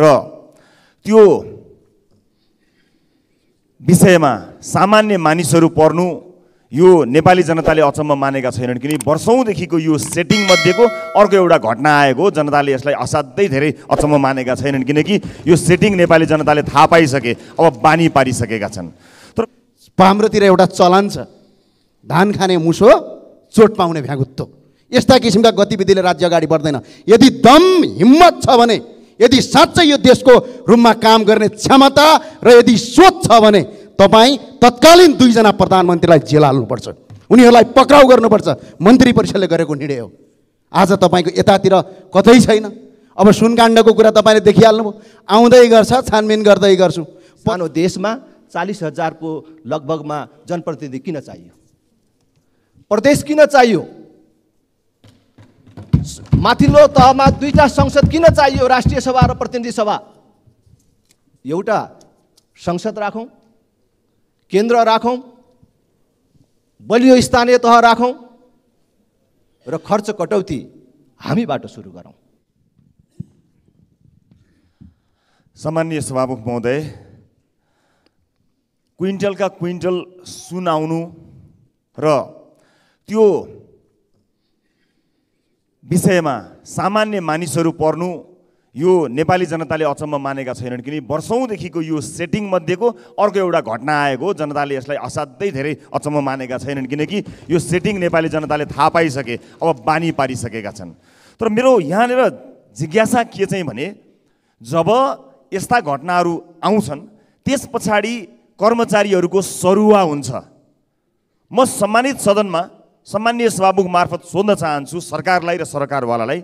र त्यो विषयमा सामान्य मानिसहरू पर्नु यो नेपाली जनताले अचम्म मानेका छैनन् किनकि वर्षौँदेखिको यो सेटिङ मध्येको अर्को एउटा घटना आएको हो जनताले यसलाई असाध्यै धेरै अचम्म मानेका छैनन् किनकि यो सेटिङ नेपाली जनताले थाहा पाइसके अब बानी पारिसकेका छन् तर हाम्रोतिर एउटा चलन छ धान खाने मुसो चोट पाउने भ्यागुत्तो यस्ता किसिमका गतिविधिले राज्य अगाडि बढ्दैन यदि दम हिम्मत छ भने यदि साँच्चै यो देशको रूपमा काम गर्ने क्षमता र यदि सोच छ भने तपाईँ तत्कालीन दुईजना प्रधानमन्त्रीलाई जेल हाल्नुपर्छ उनीहरूलाई पक्राउ गर्नुपर्छ मन्त्री परिषदले गरेको निर्णय हो आज तपाईँको यतातिर कतै छैन अब सुनकाण्डको कुरा तपाईँले देखिहाल्नुभयो आउँदै गर्छ छानबिन गर्दै गर्छु सानो देशमा चालिस हजारको लगभगमा जनप्रतिनिधि किन चाहियो प्रदेश किन चाहियो माथिल्लो तहमा दुईवटा संसद किन चाहियो राष्ट्रिय सभा र प्रतिनिधि सभा एउटा संसद राखौँ केन्द्र राखौँ बलियो स्थानीय तह राखौँ र खर्च कटौती हामीबाट सुरु गरौँ सामान्य सभामुख महोदय क्विन्टलका क्विन्टल सुन आउनु र त्यो विषयमा सामान्य मानिसहरू पर्नु यो नेपाली जनताले अचम्म मानेका छैनन् किनकि वर्षौँदेखिको यो सेटिङ मध्येको अर्को एउटा घटना आएको जनताले यसलाई असाध्यै धेरै अचम्म मानेका छैनन् किनकि यो सेटिङ नेपाली जनताले थाहा पाइसके अब बानी पारिसकेका छन् तर मेरो यहाँनिर जिज्ञासा के चाहिँ भने जब यस्ता घटनाहरू आउँछन् त्यस पछाडि कर्मचारीहरूको सरुवा हुन्छ म सम्मानित सदनमा सामान्य सभामुख मार्फत सोध्न चाहन्छु सरकारलाई र सरकारवालालाई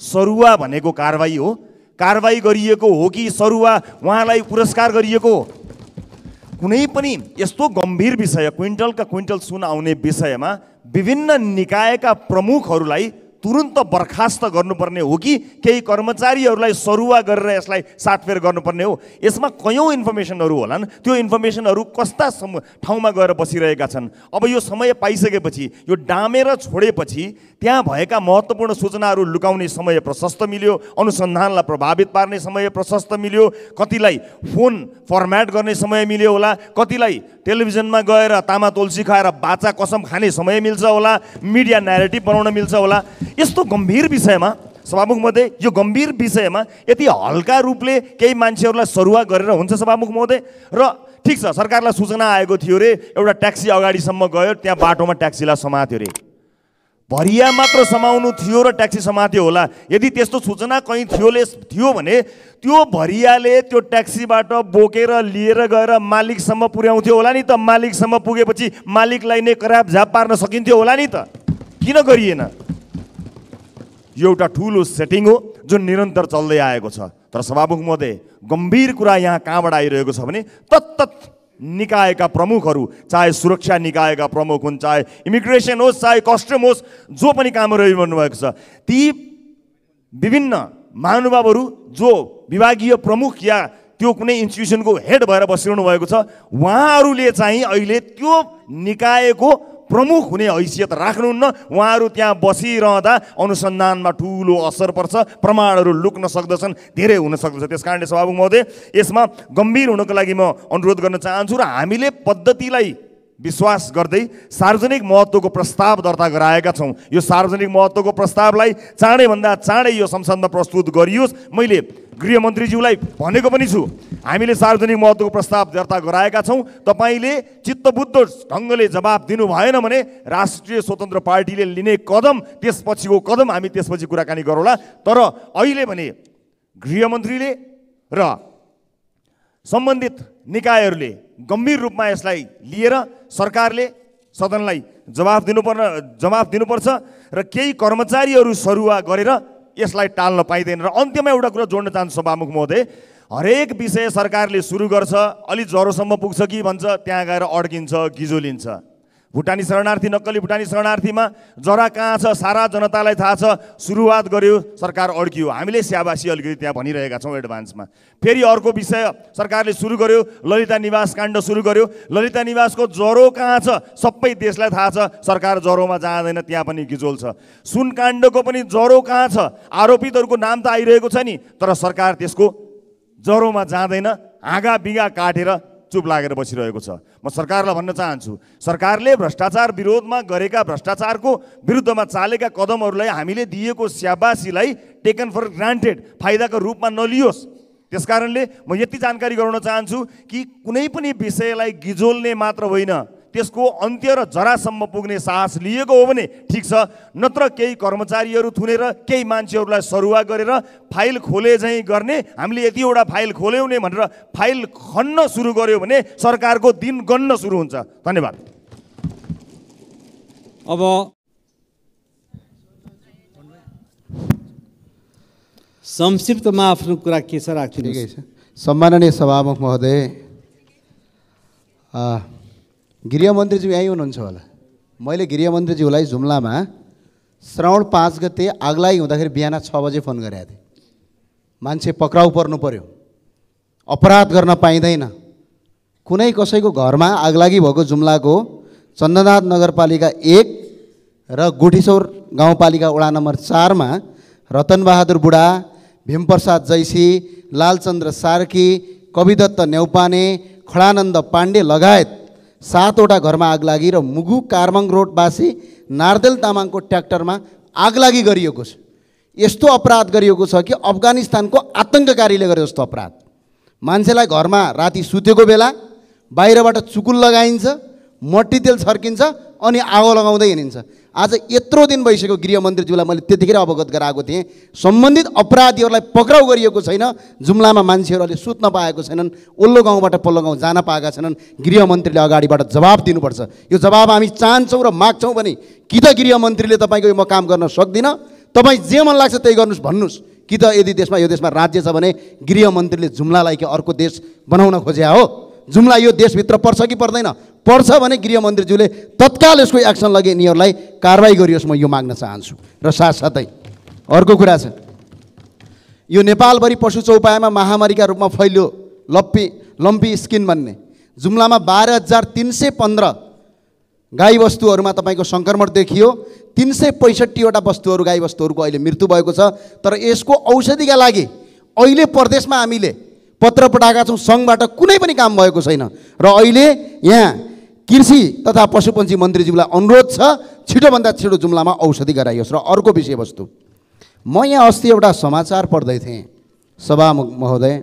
सरुवा भनेको कारवाही हो कारवाही गरिएको हो कि सरुवा उहाँलाई पुरस्कार गरिएको हो कुनै पनि यस्तो गम्भीर विषय क्विन्टलका क्विन्टल सुन आउने विषयमा विभिन्न निकायका प्रमुखहरूलाई तुरन्त बर्खास्त गर्नुपर्ने हो कि केही कर्मचारीहरूलाई सरुवा गरेर यसलाई साटफेर गर्नुपर्ने हो यसमा कयौँ इन्फर्मेसनहरू होलान् त्यो इन्फर्मेसनहरू कस्ता ठाउँमा गएर बसिरहेका छन् अब यो समय पाइसकेपछि यो डामेर छोडेपछि त्यहाँ भएका महत्त्वपूर्ण सूचनाहरू लुकाउने समय प्रशस्त मिल्यो अनुसन्धानलाई प्रभावित पार्ने समय प्रशस्त मिल्यो कतिलाई फोन फर्म्याट गर्ने समय मिल्यो होला कतिलाई टेलिभिजनमा गएर तामा तुलसी खाएर बाचा कसम खाने समय मिल्छ होला मिडिया नेरेटिभ बनाउन मिल्छ होला यस्तो गम्भीर विषयमा सभामुख महोदय यो गम्भीर विषयमा यति हल्का रूपले केही मान्छेहरूलाई सरुवा गरेर हुन्छ सभामुख महोदय र ठिक छ सरकारलाई सूचना आएको थियो अरे एउटा ट्याक्सी अगाडिसम्म गयो त्यहाँ बाटोमा ट्याक्सीलाई समात्यो अरे भरिया मात्र समाउनु थियो र ट्याक्सी समात्यो होला यदि त्यस्तो सूचना कहीँ थियोले थियो भने त्यो भरियाले त्यो ट्याक्सीबाट बोकेर लिएर गएर मालिकसम्म पुर्याउँथ्यो होला नि त मालिकसम्म पुगेपछि मालिकलाई नै कराब झाप पार्न सकिन्थ्यो होला नि त किन गरिएन यो एउटा ठुलो सेटिङ हो जुन निरन्तर चल्दै आएको छ तर सभामुख महोदय गम्भीर कुरा यहाँ कहाँबाट आइरहेको छ भने तत्त निकायका प्रमुखहरू चाहे सुरक्षा निकायका प्रमुख हुन् चाहे इमिग्रेसन होस् चाहे कस्टम होस् जो पनि कामहरू भएको छ ती विभिन्न महानुभावहरू जो विभागीय प्रमुख या त्यो कुनै इन्स्टिट्युसनको हेड भएर बसिरहनु भएको छ उहाँहरूले चाहिँ अहिले त्यो निकायको प्रमुख हुने हैसियत राख्नुहुन्न उहाँहरू त्यहाँ बसिरहँदा अनुसन्धानमा ठुलो असर पर्छ प्रमाणहरू लुक्न सक्दछन् धेरै हुन सक्दछ त्यस कारणले सभामुख महोदय यसमा गम्भीर हुनको लागि म अनुरोध गर्न चाहन्छु र हामीले पद्धतिलाई विश्वास गर्दै सार्वजनिक महत्त्वको प्रस्ताव दर्ता गराएका छौँ यो सार्वजनिक महत्त्वको प्रस्तावलाई चाँडैभन्दा चाँडै यो संसदमा प्रस्तुत गरियोस् मैले गृहमन्त्रीज्यूलाई भनेको पनि छु हामीले सार्वजनिक महत्त्वको प्रस्ताव दर्ता गराएका छौँ तपाईँले चित्तबुद्ध ढङ्गले जवाब दिनु भएन भने राष्ट्रिय स्वतन्त्र पार्टीले लिने कदम त्यसपछिको कदम हामी त्यसपछि कुराकानी गरौँला तर अहिले भने गृहमन्त्रीले र सम्बन्धित निकायहरूले गम्भीर रूपमा यसलाई लिएर सरकारले सदनलाई जवाफ दिनुपर्न जवाफ दिनुपर्छ र केही कर्मचारीहरू सरुवा गरेर यसलाई टाल्न पाइँदैन र अन्त्यमा एउटा कुरा जोड्न चाहन्छु सभामुख महोदय हरेक विषय सरकारले सुरु गर्छ अलि ज्वरोसम्म पुग्छ कि भन्छ त्यहाँ गएर अड्किन्छ गिजोलिन्छ भुटानी शरणार्थी नक्कली भुटानी शरणार्थीमा जरा कहाँ छ सारा जनतालाई थाहा छ सुरुवात गर्यो सरकार अड्कियो हामीले स्याबासी अलिकति त्यहाँ भनिरहेका छौँ एडभान्समा फेरि अर्को विषय सरकारले सुरु गर्यो ललिता निवास काण्ड सुरु गर्यो ललिता निवासको ज्वरो कहाँ छ सबै देशलाई थाहा छ सरकार ज्वरोमा जाँदैन त्यहाँ पनि गिजोल छ सुन काण्डको पनि ज्वरो कहाँ छ आरोपितहरूको नाम त आइरहेको छ नि तर सरकार त्यसको ज्वरोमा जाँदैन हाँगा बिगा काटेर चुप लागेर बसिरहेको छ म सरकारलाई भन्न चाहन्छु सरकारले भ्रष्टाचार विरोधमा गरेका भ्रष्टाचारको विरुद्धमा चालेका कदमहरूलाई हामीले दिएको स्याबासीलाई टेकन फर ग्रान्टेड फाइदाको रूपमा नलियोस् त्यसकारणले म यति जानकारी गराउन चाहन्छु कि कुनै पनि विषयलाई गिजोल्ने मात्र होइन त्यसको अन्त्य र जरासम्म पुग्ने साहस लिएको हो भने ठिक छ नत्र केही कर्मचारीहरू थुनेर केही मान्छेहरूलाई सरुवा गरेर फाइल खोले झैँ गर्ने हामीले यतिवटा फाइल खोल्यौँ नै भनेर फाइल खन्न सुरु गर्यो भने सरकारको दिन गन्न सुरु हुन्छ धन्यवाद अब संक्षिप्तमा आफ्नो कुरा के छ राख्छु सम्माननीय सभामुख महोदय गृहमन्त्रीज्यू यहीँ हुनुहुन्छ होला मैले गृहमन्त्रीज्यूलाई जुम्लामा श्रावण पाँच गते आग्लाइ हुँदाखेरि बिहान छ बजे फोन गरेको थिएँ मान्छे पक्राउ पर्नु पर्यो अपराध गर्न पाइँदैन कुनै कसैको घरमा आगलागी भएको जुम्लाको चन्द्रनाथ नगरपालिका एक र गुठीसौर गाउँपालिका वडा नम्बर चारमा रतनबहादुर बुढा भीमप्रसाद जैसी लालचन्द्र सार्की कविदत्त नेउपाने खडानन्द पाण्डे लगायत सातवटा घरमा आग लागि र मुगु कार्मङ रोडवासी नारदेल तामाङको ट्र्याक्टरमा आग लागि गरिएको छ यस्तो अपराध गरिएको छ कि अफगानिस्तानको आतङ्ककारीले गरे जस्तो अपराध मान्छेलाई घरमा राति सुतेको बेला बाहिरबाट चुकुल लगाइन्छ मट्टी तेल छर्किन्छ अनि आगो लगाउँदै हिँडिन्छ आज यत्रो दिन भइसक्यो गृहमन्त्रीज्यूलाई मैले त्यतिखेर अवगत गराएको थिएँ सम्बन्धित अपराधीहरूलाई पक्राउ गरिएको छैन जुम्लामा मान्छेहरू अहिले सुत्न पाएको छैनन् ओल्लो गाउँबाट पल्लो गाउँ जान पाएका छैनन् गृहमन्त्रीले अगाडिबाट जवाब दिनुपर्छ यो जवाब हामी चाहन्छौँ र माग्छौँ भने कि त गृहमन्त्रीले तपाईँको म काम गर्न सक्दिनँ तपाईँ जे मन लाग्छ त्यही गर्नुहोस् भन्नुहोस् कि त यदि देशमा यो देशमा राज्य छ भने गृहमन्त्रीले जुम्लालाई कि अर्को देश बनाउन खोज्या हो जुम्ला यो देशभित्र पर्छ कि पर्दैन पर्छ भने गृहमन्त्रीज्यूले तत्काल यसको एक्सन लगे यिनीहरूलाई कारवाही गरियोस् म यो माग्न चाहन्छु र साथसाथै अर्को कुरा छ यो नेपालभरि पशु चौपायामा महामारीका रूपमा फैलियो लप्पी लम्पी स्किन भन्ने जुम्लामा बाह्र हजार तिन सय पन्ध्र गाईवस्तुहरूमा तपाईँको सङ्क्रमण देखियो तिन सय पैँसठीवटा वस्तुहरू गाईवस्तुहरूको अहिले मृत्यु भएको छ तर यसको औषधिका लागि अहिले प्रदेशमा हामीले पत्र पठाएका छौँ सङ्घबाट कुनै पनि काम भएको छैन र अहिले यहाँ कृषि तथा पशुपन्छी मन्त्रीज्यूलाई अनुरोध छ छिटोभन्दा छिटो जुम्लामा औषधि गराइयोस् र अर्को विषयवस्तु म यहाँ अस्ति एउटा समाचार पढ्दै थिएँ सभा महोदय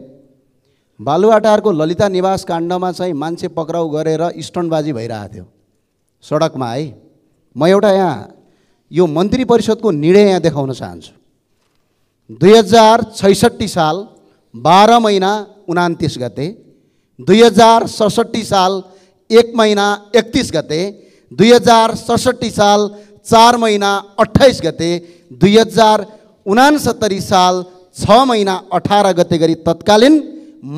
बालुवाटारको ललिता निवास काण्डमा चाहिँ मान्छे पक्राउ गरेर स्टनबाजी भइरहेको थियो सडकमा है म एउटा यहाँ यो मन्त्री परिषदको निर्णय यहाँ देखाउन चाहन्छु दुई हजार छैसठी साल बाह्र महिना उनातिस गते दुई हजार सडसट्ठी साल एक महिना एकतिस गते दुई हजार सडसठी साल चार महिना अठाइस गते दुई हजार उनासत्तरी साल छ महिना अठार गते गरी तत्कालीन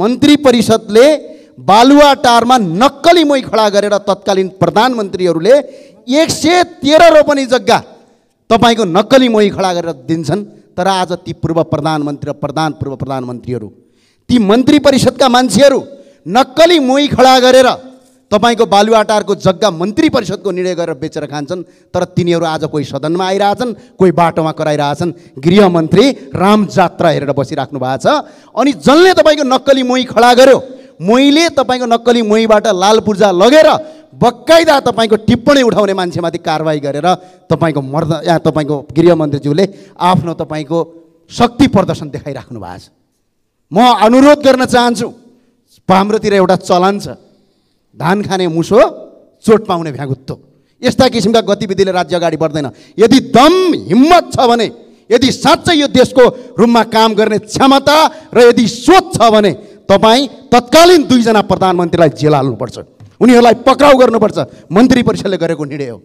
मन्त्री परिषदले बालुवा टारमा नक्कली मै खडा गरेर तत्कालीन प्रधानमन्त्रीहरूले एक सय तेह्र रोपनी जग्गा तपाईँको नक्कली मोही खडा गरेर दिन्छन् तर आज ती पूर्व प्रधानमन्त्री र प्रधान पूर्व प्रधानमन्त्रीहरू ती मन्त्री परिषदका मान्छेहरू नक्कली मोही खडा गरेर तपाईँको बालुवाटारको जग्गा मन्त्री परिषदको निर्णय गरेर बेचेर खान्छन् तर तिनीहरू आज कोही सदनमा आइरहेछन् कोही बाटोमा कराइरहेछन् गृहमन्त्री राम जात्रा हेरेर बसिराख्नु भएको छ अनि जसले तपाईँको नक्कली मोही खडा गर्यो मोहीले तपाईँको नक्कली मोहीबाट लाल पूर्जा लगेर बक्काइदा तपाईँको टिप्पणी उठाउने मान्छेमाथि कारवाही गरेर तपाईँको मर्द या तपाईँको गृहमन्त्रीज्यूले आफ्नो तपाईँको शक्ति प्रदर्शन देखाइराख्नु भएको छ म अनुरोध गर्न चाहन्छु हाम्रोतिर एउटा चलन छ धान खाने मुसो चोट पाउने भ्यागुत्तो यस्ता किसिमका गतिविधिले राज्य अगाडि बढ्दैन यदि दम हिम्मत छ भने यदि साँच्चै यो देशको रूपमा काम गर्ने क्षमता र यदि सोच छ भने तपाईँ तत्कालीन दुईजना प्रधानमन्त्रीलाई जेल हाल्नुपर्छ उनीहरूलाई पक्राउ गर्नुपर्छ मन्त्री परिषदले गरेको निर्णय हो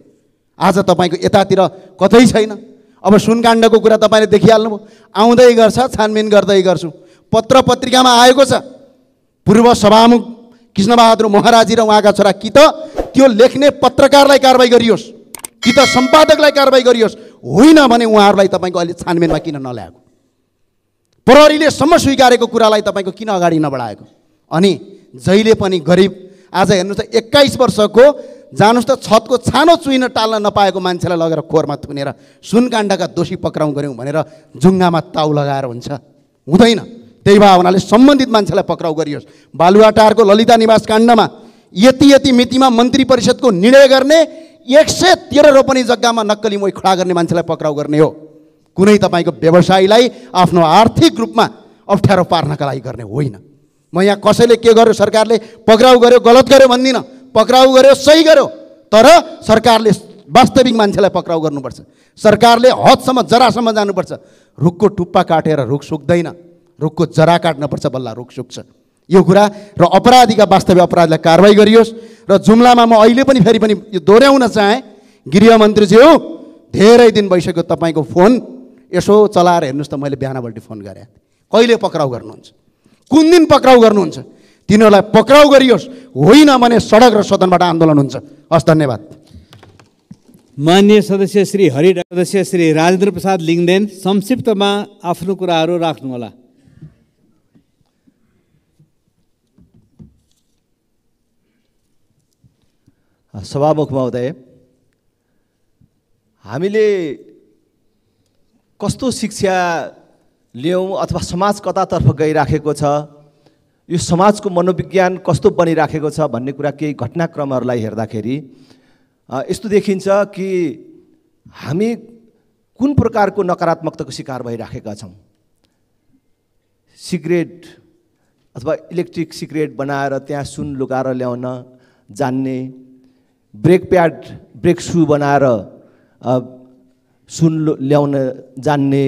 आज तपाईँको यतातिर कतै छैन अब सुनकाण्डको कुरा तपाईँले देखिहाल्नुभयो आउँदै गर्छ छानबिन गर्दै गर्छु पत्र पत्रिकामा आएको छ पूर्व सभामुख कृष्णबहादुर महाराजी र उहाँका छोरा कि त त्यो लेख्ने पत्रकारलाई कारवाही गरियोस् कि त सम्पादकलाई कारवाही गरियोस् होइन भने उहाँहरूलाई तपाईँको अहिले छानबिनमा किन नल्याएको प्रहरीले सम्म स्वीकारेको कुरालाई तपाईँको किन अगाडि नबढाएको अनि जहिले पनि गरिब आज हेर्नुहोस् त एक्काइस वर्षको जानुहोस् त छतको छानो चुइन टाल्न नपाएको मान्छेलाई लगेर खोरमा थुनेर सुनकाण्डका दोषी पक्राउ गऱ्यौँ भनेर जुङ्गामा ताउ लगाएर हुन्छ हुँदैन त्यही भए हुनाले सम्बन्धित मान्छेलाई पक्राउ गरियोस् बालुवाटारको ललिता निवास काण्डमा यति यति मितिमा मन्त्री परिषदको निर्णय गर्ने एक सय तेह्र रोपनी जग्गामा नक्कली मोही खडा गर्ने मान्छेलाई पक्राउ गर्ने हो कुनै तपाईँको व्यवसायीलाई आफ्नो आर्थिक रूपमा अप्ठ्यारो पार्नका लागि गर्ने होइन म यहाँ कसैले के गर्यो सरकारले पक्राउ गर्यो गलत गर्यो भन्दिनँ पक्राउ गर्यो सही गर्यो तर सरकारले वास्तविक मान्छेलाई पक्राउ गर्नुपर्छ सरकारले हदसम्म जरासम्म जानुपर्छ रुखको टुप्पा काटेर रुख सुक्दैन रुखको जरा काट्नुपर्छ बल्ल रुख सुक्छ यो कुरा र अपराधीका वास्तविक अपराधलाई कारवाही गरियोस् र जुम्लामा म अहिले पनि फेरि पनि यो दोहोऱ्याउन चाहेँ गृहमन्त्रीज्यू धेरै दिन भइसक्यो तपाईँको फोन यसो चलाएर हेर्नुहोस् त मैले बिहानपल्ट फोन गरेँ कहिले पक्राउ गर्नुहुन्छ कुन दिन पक्राउ गर्नुहुन्छ तिनीहरूलाई पक्राउ गरियोस् होइन भने सडक र सदनबाट आन्दोलन हुन्छ हस् धन्यवाद मान्य सदस्य श्री हरि सदस्य श्री राजेन्द्र प्रसाद लिङ्गदेन संक्षिप्तमा आफ्नो कुराहरू राख्नुहोला सभामुख महोदय हामीले कस्तो शिक्षा ल्याउँ अथवा समाज कतातर्फ गइराखेको छ यो समाजको मनोविज्ञान कस्तो बनिराखेको छ भन्ने कुरा केही घटनाक्रमहरूलाई हेर्दाखेरि यस्तो देखिन्छ कि हामी कुन प्रकारको नकारात्मकताको शिकार भइराखेका छौँ सिगरेट अथवा इलेक्ट्रिक सिगरेट बनाएर त्यहाँ सुन लुगाएर ल्याउन जान्ने ब्रेक प्याड ब्रेक सु बनाएर सुन ल्याउन जान्ने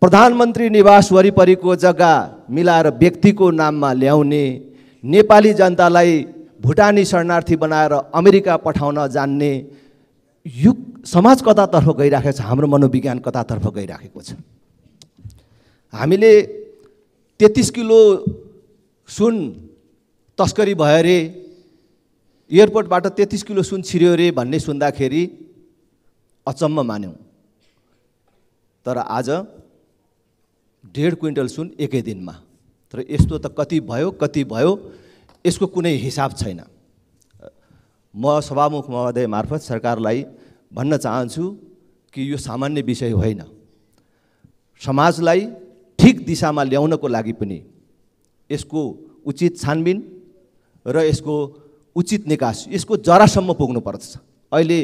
प्रधानमन्त्री निवास वरिपरिको जग्गा मिलाएर व्यक्तिको नाममा ल्याउने नेपाली जनतालाई भुटानी शरणार्थी बनाएर अमेरिका पठाउन जान्ने युग समाज कतातर्फ गइराखेको छ हाम्रो मनोविज्ञान कतातर्फ गइराखेको छ हामीले तेत्तिस किलो सुन तस्करी भयो अरे एयरपोर्टबाट तेत्तिस किलो सुन छिर्यो अरे भन्ने सुन्दाखेरि अचम्म मान्यौँ तर आज डेढ क्विन्टल सुन एकै दिनमा तर यस्तो त कति भयो कति भयो यसको कुनै हिसाब छैन म सभामुख महोदय मार्फत सरकारलाई भन्न चाहन्छु कि यो सामान्य विषय होइन समाजलाई ठिक दिशामा ल्याउनको लागि पनि यसको उचित छानबिन र यसको उचित निकास यसको जरासम्म पुग्नु पर्दछ अहिले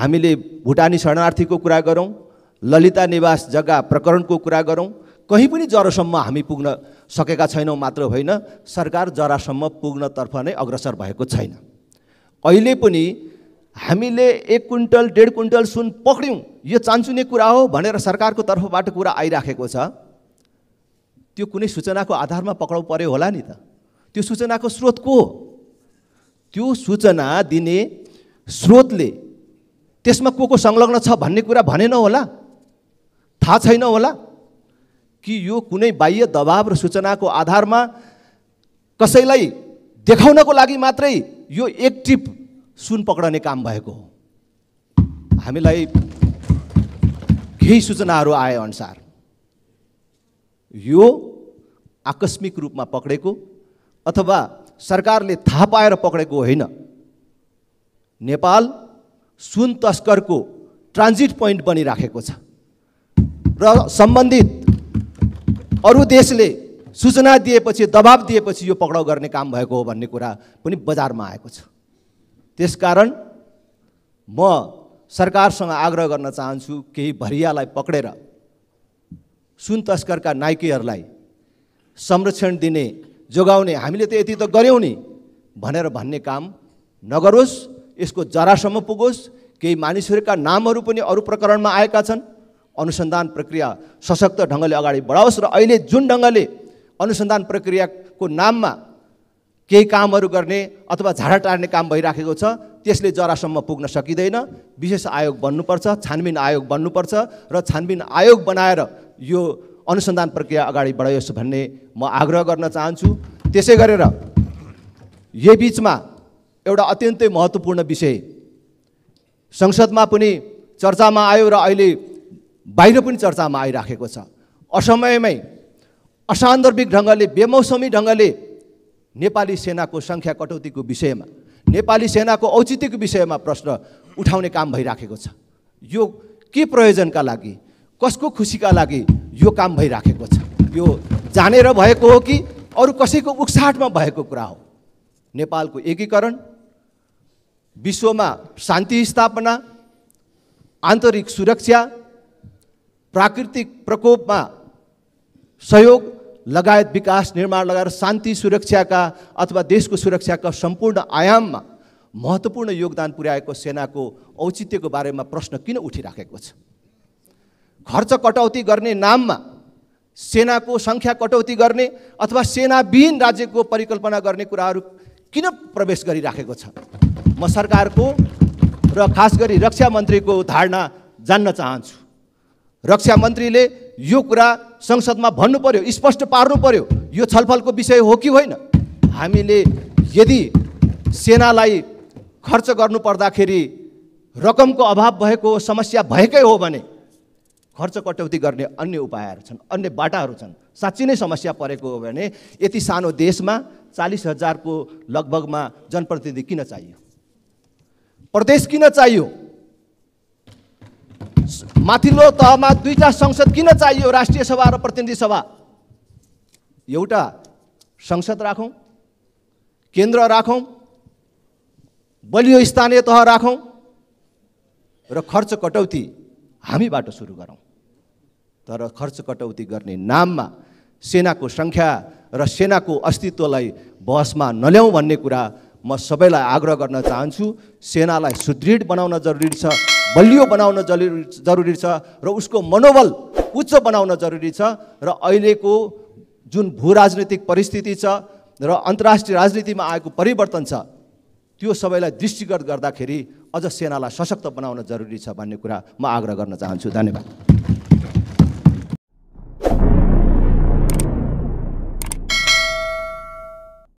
हामीले भुटानी शरणार्थीको कुरा गरौँ ललिता निवास जग्गा प्रकरणको कुरा गरौँ कहीँ पनि जरोसम्म हामी पुग्न सकेका छैनौँ मात्र होइन सरकार जरासम्म पुग्नतर्फ नै अग्रसर भएको छैन अहिले पनि हामीले एक क्विन्टल डेढ क्विन्टल सुन पक्र्यौँ यो चान्चुने कुरा हो भनेर सरकारको तर्फबाट कुरा आइराखेको छ त्यो कुनै सूचनाको आधारमा पक्राउ पर्यो होला नि त त्यो सूचनाको स्रोत को हो त्यो सूचना दिने स्रोतले त्यसमा को को संलग्न छ भन्ने कुरा भनेन होला थाहा छैन होला कि यो कुनै बाह्य दबाव र सूचनाको आधारमा कसैलाई देखाउनको लागि मात्रै यो एक टिप सुन पक्रने काम भएको हो हामीलाई केही सूचनाहरू आए अनुसार यो आकस्मिक रूपमा पक्रेको अथवा सरकारले थाहा पाएर पक्रेको होइन नेपाल सुन तस्करको ट्रान्जिट पोइन्ट बनिराखेको छ र सम्बन्धित अरू देशले सूचना दिएपछि दबाब दिएपछि यो पक्राउ गर्ने काम भएको हो भन्ने कुरा पनि बजारमा आएको छ त्यसकारण म सरकारसँग आग्रह गर्न चाहन्छु केही भरियालाई पक्रेर सुन तस्करका नाइकीहरूलाई संरक्षण दिने जोगाउने हामीले त यति त गऱ्यौँ नि भनेर भन्ने काम नगरोस् यसको जरासम्म पुगोस् केही मानिसहरूका नामहरू पनि अरू प्रकरणमा आएका छन् अनुसन्धान प्रक्रिया सशक्त ढङ्गले अगाडि बढाओस् र अहिले जुन ढङ्गले अनुसन्धान प्रक्रियाको नाममा केही कामहरू गर्ने अथवा झाडा टार्ने काम भइराखेको छ त्यसले जरासम्म पुग्न सकिँदैन विशेष आयोग बन्नुपर्छ छानबिन आयोग बन्नुपर्छ र छानबिन आयोग बनाएर यो अनुसन्धान प्रक्रिया अगाडि बढाइयोस् भन्ने म आग्रह गर्न चाहन्छु त्यसै गरेर यही बिचमा एउटा अत्यन्तै महत्त्वपूर्ण विषय संसदमा पनि चर्चामा आयो र अहिले बाहिर पनि चर्चामा आइराखेको छ असमयमै असान्दर्भिक ढङ्गले बेमौसमी ढङ्गले नेपाली सेनाको सङ्ख्या कटौतीको विषयमा नेपाली सेनाको औचित्यको विषयमा प्रश्न उठाउने काम भइराखेको छ यो के प्रयोजनका लागि कसको खुसीका लागि यो काम भइराखेको छ यो जानेर भएको हो कि अरू कसैको उक्साहटमा भएको कुरा हो नेपालको एकीकरण विश्वमा शान्ति स्थापना आन्तरिक सुरक्षा प्राकृतिक प्रकोपमा सहयोग लगायत विकास निर्माण लगाएर शान्ति सुरक्षाका अथवा देशको सुरक्षाका सम्पूर्ण आयाममा महत्त्वपूर्ण योगदान पुर्याएको सेनाको औचित्यको बारेमा प्रश्न किन उठिराखेको छ खर्च कटौती गर्ने नाममा सेनाको सङ्ख्या कटौती गर्ने अथवा सेनाविहीन राज्यको परिकल्पना गर्ने कुराहरू किन प्रवेश गरिराखेको छ म सरकारको र खास गरी रक्षा मन्त्रीको धारणा जान्न चाहन्छु रक्षा मन्त्रीले यो कुरा संसदमा भन्नु पर्यो स्पष्ट पार्नु पर्यो यो छलफलको विषय हो कि होइन हामीले यदि सेनालाई खर्च गर्नु पर्दाखेरि रकमको अभाव भएको समस्या भएकै हो भने खर्च कटौती गर्ने अन्य उपायहरू छन् अन्य बाटाहरू छन् साँच्ची नै समस्या परेको हो भने यति सानो देशमा चालिस हजारको लगभगमा जनप्रतिनिधि किन चाहियो प्रदेश किन चाहियो माथिल्लो तहमा दुईवटा संसद किन चाहियो राष्ट्रिय सभा र प्रतिनिधि सभा एउटा संसद राखौँ केन्द्र राखौँ बलियो स्थानीय तह राखौँ र खर्च कटौती हामीबाट सुरु गरौँ तर खर्च कटौती गर्ने नाममा सेनाको सङ्ख्या र सेनाको अस्तित्वलाई बहसमा नल्याउँ भन्ने कुरा म सबैलाई आग्रह गर्न चाहन्छु सेनालाई सुदृढ बनाउन जरुरी छ बलियो बनाउन जरुरी छ र उसको मनोबल उच्च बनाउन जरुरी छ र अहिलेको जुन भू राजनीतिक परिस्थिति छ र अन्तर्राष्ट्रिय राजनीतिमा आएको परिवर्तन छ त्यो सबैलाई दृष्टिगत गर्दाखेरि अझ सेनालाई सशक्त बनाउन जरुरी छ भन्ने कुरा म आग्रह गर्न चाहन्छु धन्यवाद